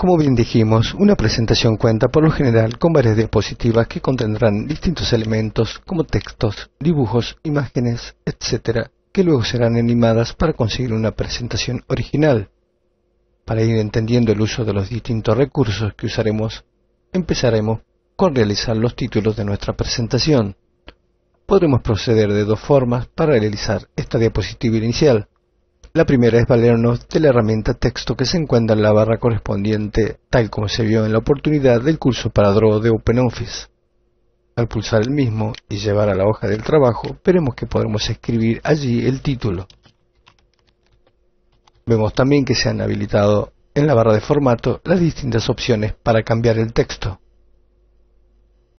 Como bien dijimos, una presentación cuenta por lo general con varias diapositivas que contendrán distintos elementos como textos, dibujos, imágenes, etc., que luego serán animadas para conseguir una presentación original. Para ir entendiendo el uso de los distintos recursos que usaremos, empezaremos con realizar los títulos de nuestra presentación. Podremos proceder de dos formas para realizar esta diapositiva inicial, la primera es valernos de la herramienta texto que se encuentra en la barra correspondiente, tal como se vio en la oportunidad del curso para DRO de OpenOffice. Al pulsar el mismo y llevar a la hoja del trabajo, veremos que podemos escribir allí el título. Vemos también que se han habilitado en la barra de formato las distintas opciones para cambiar el texto.